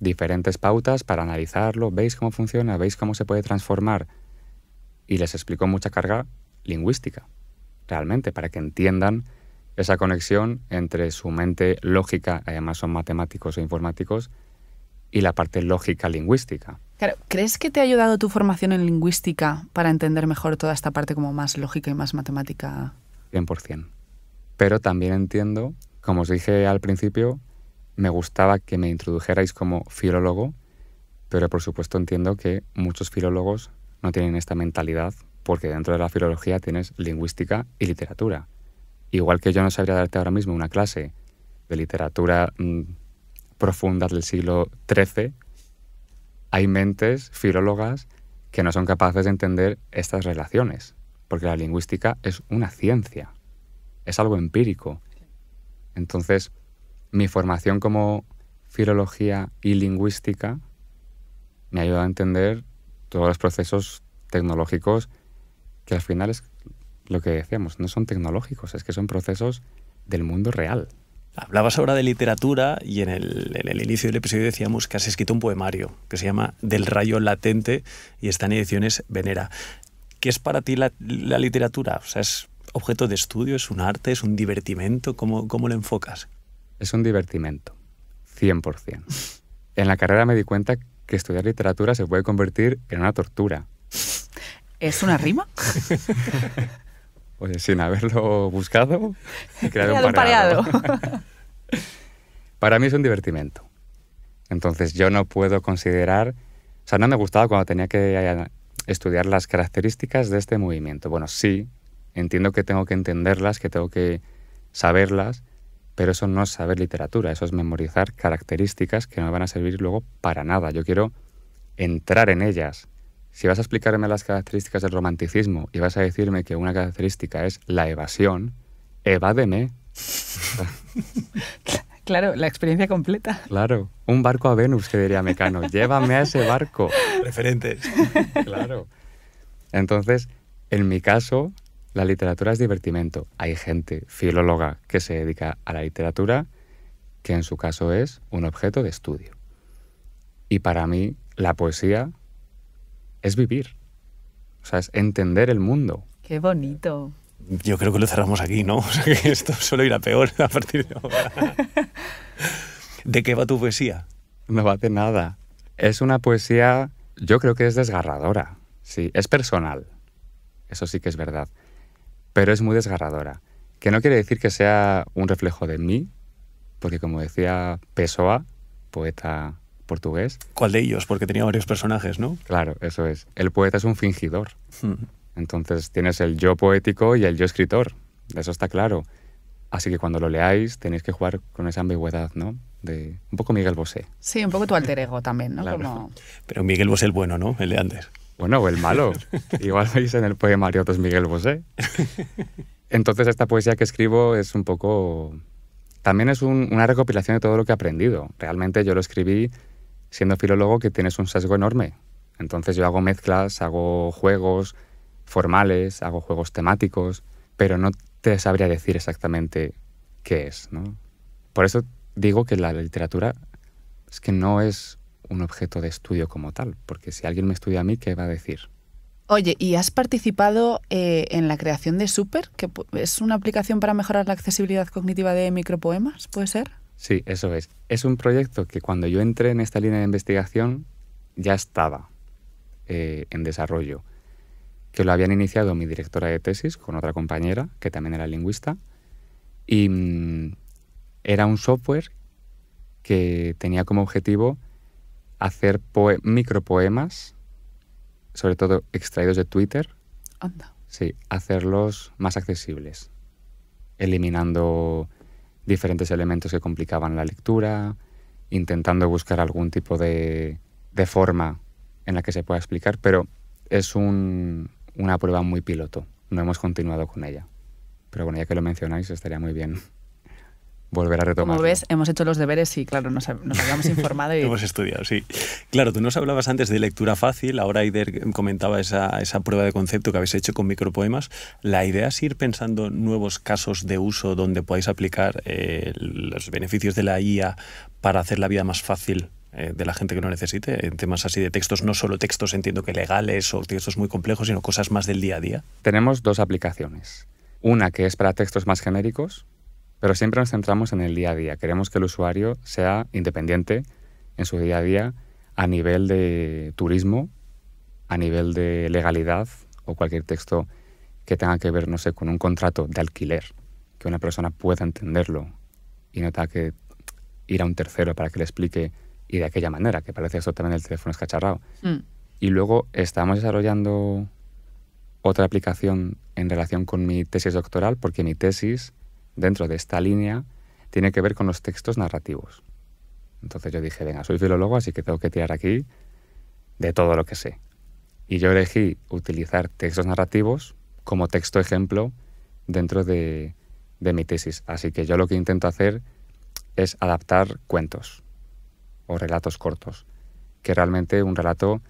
Speaker 3: diferentes pautas para analizarlo, veis cómo funciona, veis cómo se puede transformar. Y les explico mucha carga lingüística, realmente, para que entiendan esa conexión entre su mente lógica, además son matemáticos e informáticos, y la parte lógica lingüística.
Speaker 1: Claro, ¿crees que te ha ayudado tu formación en lingüística para entender mejor toda esta parte como más lógica y más matemática?
Speaker 3: 100%. Pero también entiendo, como os dije al principio, me gustaba que me introdujerais como filólogo, pero por supuesto entiendo que muchos filólogos no tienen esta mentalidad porque dentro de la filología tienes lingüística y literatura. Igual que yo no sabría darte ahora mismo una clase de literatura mm, profundas del siglo XIII, hay mentes filólogas que no son capaces de entender estas relaciones, porque la lingüística es una ciencia, es algo empírico. Entonces, mi formación como filología y lingüística me ayuda a entender todos los procesos tecnológicos que al final es lo que decíamos, no son tecnológicos, es que son procesos del mundo real. Hablabas ahora de literatura
Speaker 2: y en el, inicio del episodio decíamos que has escrito un poemario que se llama Del rayo latente y está en ediciones Venera. ¿Qué es para ti la, literatura? O sea, ¿Es objeto de estudio? ¿Es un arte? ¿Es un divertimento? ¿Cómo, cómo lo enfocas? Es un divertimento,
Speaker 3: 100%. en la carrera me di cuenta que estudiar literatura se puede convertir en una tortura.
Speaker 1: ¿Es una rima?
Speaker 3: Oye, sin haberlo buscado, he creado, un pareado. Para mí es un divertimento. Entonces yo no puedo considerar, o sea, no me gustaba cuando tenía que eh, estudiar las características de este movimiento. Bueno, sí, entiendo que tengo que entenderlas, que tengo que saberlas, pero eso no es saber literatura, eso es memorizar características que no me van a servir luego para nada. Yo quiero entrar en ellas, si vas a explicarme las características del romanticismo y vas a decirme que una característica es la evasión, evádeme.
Speaker 1: Claro, la experiencia completa.
Speaker 3: Claro, un barco a Venus, que diría Mecano. Llévame a ese barco. Referentes. Claro. Entonces, en mi caso, la literatura es divertimento. Hay gente filóloga que se dedica a la literatura, que en su caso es un objeto de estudio. Y para mí, la poesía es vivir. O sea, es entender el mundo.
Speaker 1: Qué bonito.
Speaker 2: Yo creo que lo cerramos aquí, ¿no? O sea, que esto solo irá peor a partir de ahora.
Speaker 3: ¿De qué va tu poesía? No va de nada. Es una poesía, yo creo que es desgarradora. Sí, es personal. Eso sí que es verdad. Pero es muy desgarradora. Que no quiere decir que sea un reflejo de mí, porque como decía Pessoa, poeta portugués. ¿Cuál de ellos? Porque tenía varios personajes, ¿no? Claro, eso es. El poeta es un fingidor. Hmm. Entonces tienes el yo poético y el yo escritor. Eso está claro. Así que cuando lo leáis tenéis que jugar con esa ambigüedad, ¿no? De un poco Miguel Bosé.
Speaker 1: Sí, un poco tu alter ego también, ¿no?
Speaker 3: Pero Miguel Bosé el bueno, ¿no? El de antes. Bueno, o el malo. Igual veis en el poema es Miguel Bosé. Entonces esta poesía que escribo es un poco... También es una recopilación de todo lo que he aprendido. Realmente yo lo escribí siendo filólogo que tienes un sesgo enorme. Entonces yo hago mezclas, hago juegos formales, hago juegos temáticos, pero no te sabría decir exactamente qué es. ¿no? Por eso digo que la literatura es que no es un objeto de estudio como tal, porque si alguien me estudia a mí, ¿qué va a decir?
Speaker 1: Oye, ¿y has participado eh, en la creación de Super, que es una aplicación para mejorar la accesibilidad cognitiva de micropoemas, puede ser?
Speaker 3: Sí, eso es. Es un proyecto que cuando yo entré en esta línea de investigación ya estaba eh, en desarrollo, que lo habían iniciado mi directora de tesis con otra compañera, que también era lingüista, y mm, era un software que tenía como objetivo hacer micropoemas, sobre todo extraídos de Twitter. Anda. Sí, hacerlos más accesibles, eliminando diferentes elementos que complicaban la lectura, intentando buscar algún tipo de, de forma en la que se pueda explicar, pero es un, una prueba muy piloto. No hemos continuado con ella. Pero bueno, ya que lo mencionáis, estaría muy bien volver a retomar.
Speaker 1: Como ves, hemos hecho los deberes y, claro, nos, habíamos informado.
Speaker 2: Y... hemos estudiado, sí. Claro, tú nos hablabas antes de lectura fácil, ahora Aider comentaba esa, prueba de concepto que habéis hecho con micropoemas. La idea es ir pensando nuevos casos de uso donde podáis aplicar eh, los beneficios de la IA para hacer la vida más fácil eh, de la gente que lo necesite, en temas así de textos, no solo textos,
Speaker 3: entiendo que legales o textos muy complejos, sino cosas más del día a día? Tenemos dos aplicaciones. Una que es para textos más genéricos, pero siempre nos centramos en el día a día. Queremos que el usuario sea independiente en su día a día a nivel de turismo, a nivel de legalidad o cualquier texto que tenga que ver, no sé, con un contrato de alquiler, que una persona pueda entenderlo y no tenga que ir a un tercero para que le explique y de aquella manera, que parece eso también el teléfono escacharrado. Mm. Y luego estamos desarrollando otra aplicación en relación con mi tesis doctoral, porque mi tesis dentro de esta línea tiene que ver con los textos narrativos. Entonces yo dije, venga, soy filólogo, así que tengo que tirar aquí de todo lo que sé. Y yo elegí utilizar textos narrativos como texto ejemplo dentro de, mi tesis. Así que yo lo que intento hacer es adaptar cuentos o relatos cortos, que realmente un relato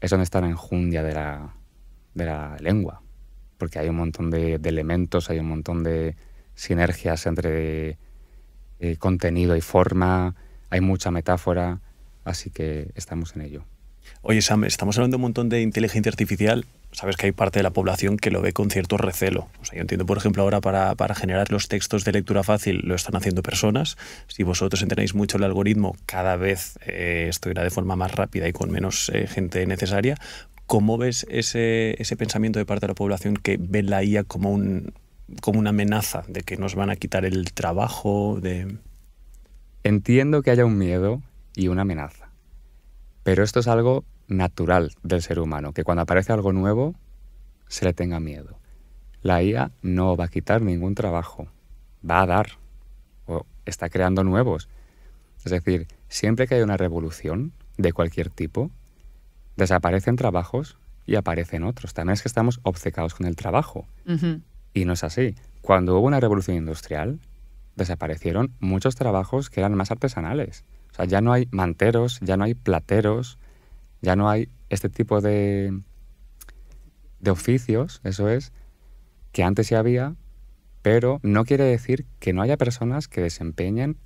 Speaker 3: es donde está la enjundia de la, lengua, porque hay un montón de elementos, hay un montón de, sinergias entre eh, contenido y forma, hay mucha metáfora, así que estamos en ello. Oye, Sam, estamos
Speaker 2: hablando un montón de inteligencia artificial. Sabes que hay parte de la población que lo ve con cierto recelo. O yo entiendo, por ejemplo, ahora para, generar los textos de lectura fácil lo están haciendo personas. Si vosotros entrenáis mucho el algoritmo, cada vez eh, esto irá de forma más rápida y con menos eh, gente necesaria. ¿Cómo ves ese, ese pensamiento de parte de la población que ve la IA como un,
Speaker 3: como una amenaza de que nos van a quitar el trabajo, de... Entiendo que haya un miedo y una amenaza, pero esto es algo natural del ser humano, que cuando aparece algo nuevo se le tenga miedo. La IA no va a quitar ningún trabajo, va a dar, o está creando nuevos. Es decir, siempre que hay una revolución de cualquier tipo, desaparecen trabajos y aparecen otros. También es que estamos obcecados con el trabajo. Y no es así. Cuando hubo una revolución industrial, desaparecieron muchos trabajos que eran más artesanales. O sea, ya no hay manteros, ya no hay plateros, ya no hay este tipo de, de oficios, eso es, que antes sí había, pero no quiere decir que no haya personas que desempeñen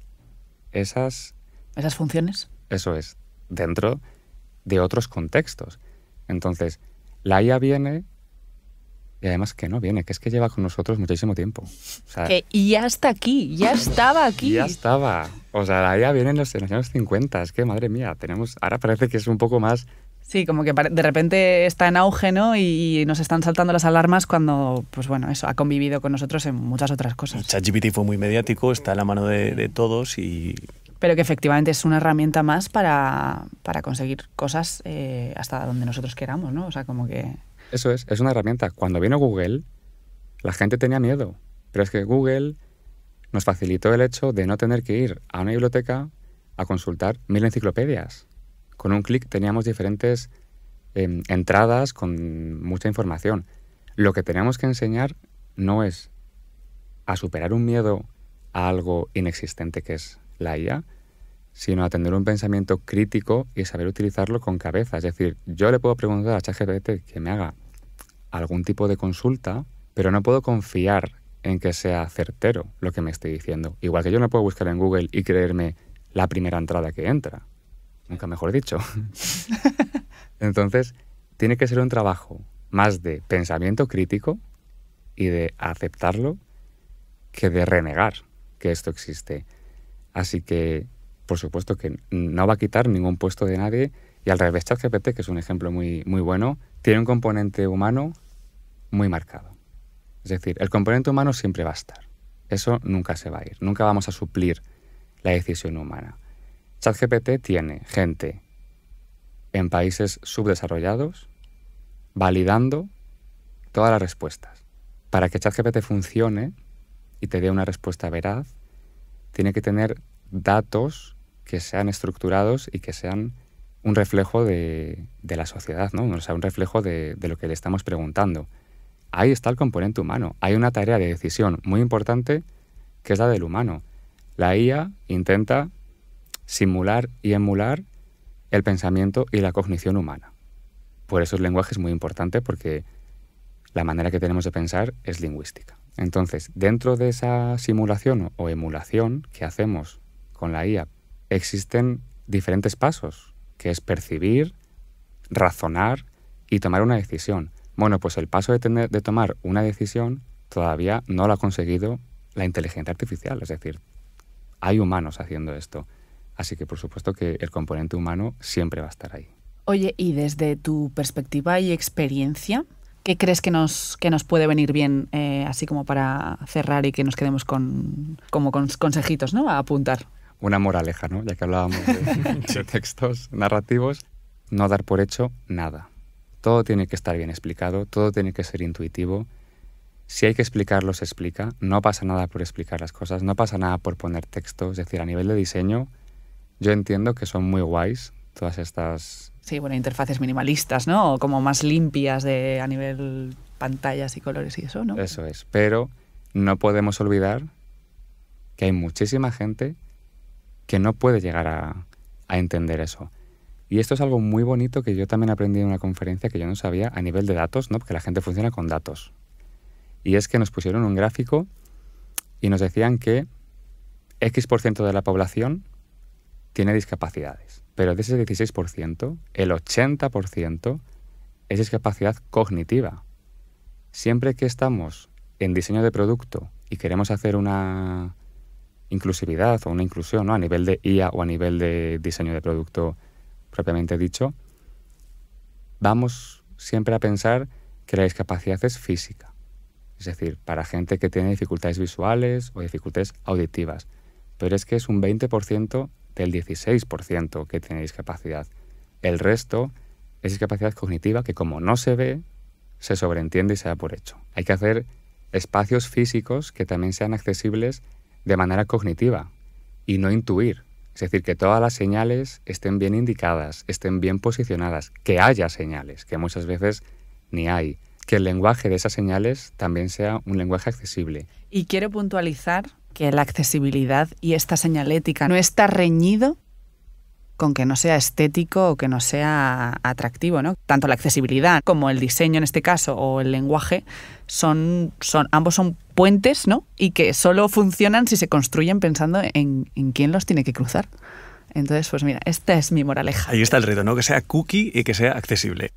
Speaker 3: esas...
Speaker 1: Esas funciones.
Speaker 3: Eso es, dentro de otros contextos. Entonces, la IA viene y además que no viene, que es que lleva con nosotros muchísimo tiempo. O
Speaker 1: ya está aquí, ya estaba aquí.
Speaker 3: ya estaba. O sea, ya viene en los, años 50. Es que, madre mía, tenemos... Ahora parece que es un poco más Sí, como que
Speaker 1: de repente está en auge, ¿no?
Speaker 3: Y nos están saltando las alarmas cuando, pues bueno, eso ha convivido
Speaker 1: con nosotros en muchas otras cosas.
Speaker 2: ChatGPT fue muy mediático, está en la mano de, todos y...
Speaker 1: Pero que efectivamente es una herramienta más para, para conseguir cosas eh, hasta donde nosotros queramos, ¿no? O sea, como que
Speaker 3: eso es, es una herramienta. Cuando vino Google, la gente tenía miedo, pero es que Google nos facilitó el hecho de no tener que ir a una biblioteca a consultar mil enciclopedias. Con un clic teníamos diferentes em, entradas con mucha información. Lo que tenemos que enseñar no es a superar un miedo a algo inexistente que es la IA, sino atender un pensamiento crítico y saber utilizarlo con cabeza. Es decir, yo le puedo preguntar a ChatGPT que me haga algún tipo de consulta, pero no puedo confiar en que sea certero lo que me esté diciendo. Igual que yo no puedo buscar en Google y creerme la primera entrada que entra. Nunca mejor dicho. Entonces, tiene que ser un trabajo más de pensamiento crítico y de aceptarlo que de renegar que esto existe. Así que por supuesto que no va a quitar ningún puesto de nadie. Y al revés, ChatGPT, que es un ejemplo muy, muy bueno, tiene un componente humano muy marcado. Es decir, el componente humano siempre va a estar. Eso nunca se va a ir. Nunca vamos a suplir la decisión humana. ChatGPT tiene gente en países subdesarrollados validando todas las respuestas. Para que ChatGPT funcione y te dé una respuesta veraz, tiene que tener datos que sean estructurados y que sean un reflejo de, la sociedad, ¿no? O sea, un reflejo de, de, lo que le estamos preguntando. Ahí está el componente humano. Hay una tarea de decisión muy importante que es la del humano. La IA intenta simular y emular el pensamiento y la cognición humana. Por eso el lenguaje es muy importante porque la manera que tenemos de pensar es lingüística. Entonces, dentro de esa simulación o emulación que hacemos con la IA existen diferentes pasos, que es percibir, razonar y tomar una decisión. Bueno, pues el paso de, tomar una decisión todavía no lo ha conseguido la inteligencia artificial, es decir, hay humanos haciendo esto. Así que por supuesto que el componente humano siempre va a estar ahí.
Speaker 1: Oye, y desde tu perspectiva y experiencia, ¿qué crees que nos, que nos puede venir bien, eh, así como para cerrar y que nos quedemos con, como consejitos ¿no? a apuntar?
Speaker 3: una moraleja, ¿no? Ya que hablábamos de, textos narrativos, no dar por hecho nada. Todo tiene que estar bien explicado, todo tiene que ser intuitivo. Si hay que explicarlo, se explica. No pasa nada por explicar las cosas, no pasa nada por poner textos. Es decir, a nivel de diseño, yo entiendo que son muy guays todas estas...
Speaker 1: Sí, bueno, interfaces minimalistas, ¿no? como más limpias de, a nivel pantallas y colores y eso, ¿no?
Speaker 3: Eso es. Pero no podemos olvidar que hay muchísima gente que no puede llegar a, entender eso. Y esto es algo muy bonito que yo también aprendí en una conferencia que yo no sabía a nivel de datos, ¿no? porque la gente funciona con datos. Y es que nos pusieron un gráfico y nos decían que X% de la población tiene discapacidades, pero de ese 16%, el 80% es discapacidad cognitiva. Siempre que estamos en diseño de producto y queremos hacer una, inclusividad o una inclusión a nivel de IA o a nivel de diseño de producto propiamente dicho, vamos siempre a pensar que la discapacidad es física, es decir, para gente que tiene dificultades visuales o dificultades auditivas, pero es que es un 20% del 16% que tiene discapacidad. El resto es discapacidad cognitiva que como no se ve, se sobreentiende y se da por hecho. Hay que hacer espacios físicos que también sean accesibles de manera cognitiva y no intuir. Es decir, que todas las señales estén bien indicadas, estén bien posicionadas, que haya señales, que muchas veces ni hay. Que el lenguaje de esas señales también sea un lenguaje accesible.
Speaker 1: Y quiero puntualizar que la accesibilidad y esta señalética no está reñido con que no sea estético o que no sea atractivo, ¿no? Tanto la accesibilidad como el diseño en este caso o el lenguaje son, son ambos son puentes, ¿no? Y que solo funcionan si se construyen pensando en, quién los tiene que cruzar. Entonces, pues mira, esta es mi moraleja.
Speaker 2: Ahí está el reto, ¿no? Que sea cookie y que sea accesible.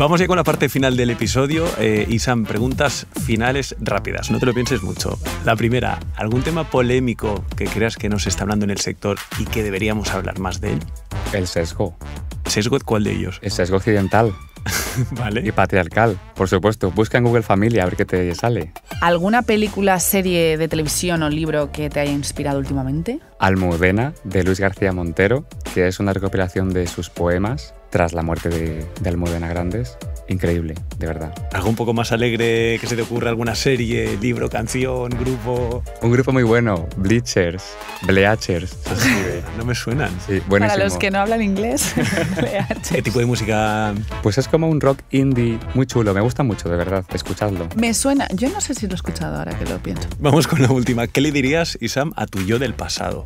Speaker 2: Vamos ya con la parte final del episodio. Eh, Isan, preguntas finales rápidas. No te lo pienses mucho. La primera, ¿algún tema polémico que creas que no se está hablando en el sector y que deberíamos
Speaker 3: hablar más de él? El sesgo. ¿Sesgo cuál de ellos? El sesgo occidental. vale. Y patriarcal, por supuesto. Busca en Google Familia a ver qué te sale.
Speaker 1: ¿Alguna película, serie de televisión o libro que te haya inspirado últimamente?
Speaker 3: Almudena, de Luis García Montero, que es una recopilación de sus poemas tras la muerte de, de Almudena Grandes. Increíble, de verdad.
Speaker 2: ¿Algo un poco más alegre que se te ocurra? ¿Alguna serie, libro, canción, grupo?
Speaker 3: Un grupo muy bueno, Bleachers, Bleachers. no me suenan. Sí, buenísimo. Para los que no
Speaker 1: hablan inglés, Bleachers.
Speaker 3: ¿Qué este tipo de música? Pues es como un rock indie muy chulo, me gusta mucho, de verdad, escuchadlo.
Speaker 1: Me suena, yo no sé si lo he escuchado ahora que
Speaker 3: lo pienso.
Speaker 2: Vamos con la última. ¿Qué le dirías, Isam, a tu yo del pasado?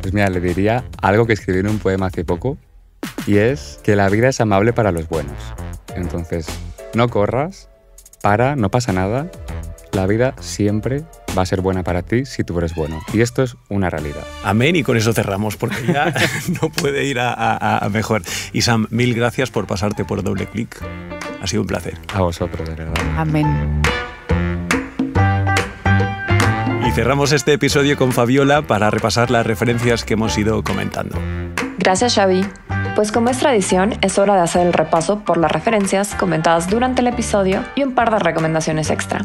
Speaker 3: Pues mira, le diría algo que escribí en un poema hace poco, y es que la vida es amable para los buenos. Entonces, no corras, para, no pasa nada, la vida siempre va a ser buena para ti si tú eres bueno. Y esto es una realidad.
Speaker 2: Amén, y con eso cerramos, porque ya no puede ir a, mejor. Y Sam, mil gracias por pasarte por doble clic. Ha sido un placer. A vosotros, de verdad.
Speaker 1: Amén.
Speaker 2: Y cerramos este episodio con Fabiola para repasar las referencias que hemos ido comentando.
Speaker 4: Gracias Xavi. Pues como es tradición, es hora de hacer el repaso por las referencias comentadas durante el episodio y un par de recomendaciones extra.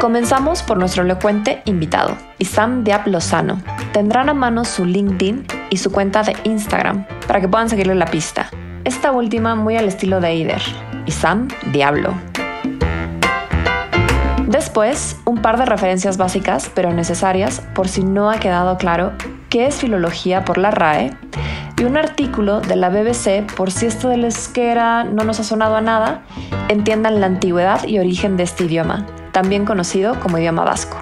Speaker 4: Comenzamos por nuestro elocuente invitado, Isam Diablo Sano. Tendrán a mano su LinkedIn y su cuenta de Instagram para que puedan seguirle la pista. Esta última muy al estilo de Eider, Isam Diablo. Después, un par de referencias básicas pero necesarias por si no ha quedado claro qué es filología por la RAE y un artículo de la BBC por si esto la esquera no nos ha sonado a nada, entiendan la antigüedad y origen de este idioma, también conocido como idioma vasco.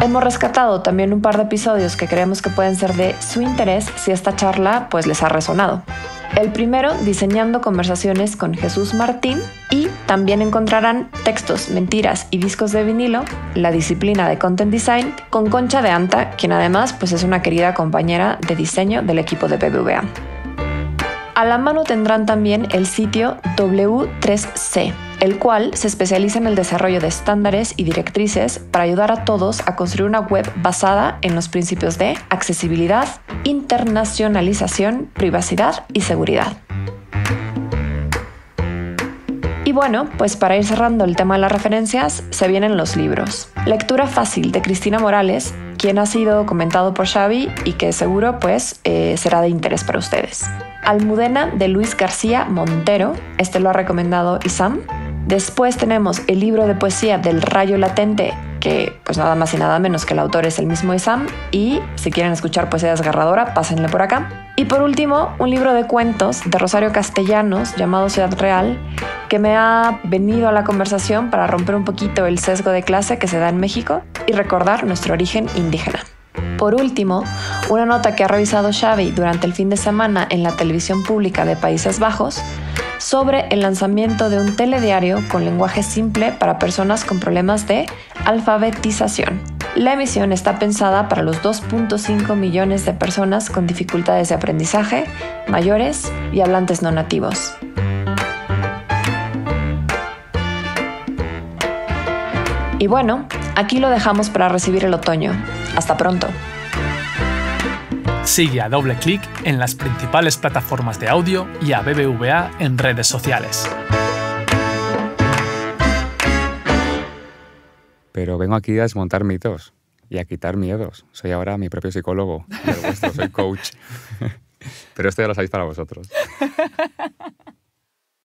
Speaker 4: Hemos rescatado también un par de episodios que creemos que pueden ser de su interés si esta charla pues les ha resonado. El primero, diseñando conversaciones con Jesús Martín y también encontrarán textos, mentiras y discos de vinilo, la disciplina de Content Design, con Concha de Anta, quien además pues, es una querida compañera de diseño del equipo de BBVA. A la mano tendrán también el sitio W3C, el cual se especializa en el desarrollo de estándares y directrices para ayudar a todos a construir una web basada en los principios de accesibilidad, internacionalización, privacidad y seguridad. Y bueno, pues para ir cerrando el tema de las referencias, se vienen los libros. Lectura fácil de Cristina Morales, quien ha sido comentado por Xavi y que seguro pues eh, será de interés para ustedes. Almudena de Luis García Montero, este lo ha recomendado Isam. Después tenemos el libro de poesía del Rayo Latente, que pues nada más y nada menos que el autor es el mismo Isam. Y si quieren escuchar poesía desgarradora, pásenle por acá. Y por último, un libro de cuentos de Rosario Castellanos llamado Ciudad Real, que me ha venido a la conversación para romper un poquito el sesgo de clase que se da en México y recordar nuestro origen indígena. Por último, una nota que ha revisado Xavi durante el fin de semana en la televisión pública de Países Bajos sobre el lanzamiento de un telediario con lenguaje simple para personas con problemas de alfabetización. La emisión está pensada para los 2.5 millones de personas con dificultades de aprendizaje, mayores y hablantes no nativos. Y bueno, Aquí lo dejamos para recibir el otoño. Hasta pronto.
Speaker 2: Sigue a doble clic en las principales plataformas de audio y a BBVA en redes sociales.
Speaker 3: Pero vengo aquí a desmontar mitos y a quitar miedos. Soy ahora mi propio psicólogo, el soy coach. Pero esto ya lo sabéis para vosotros.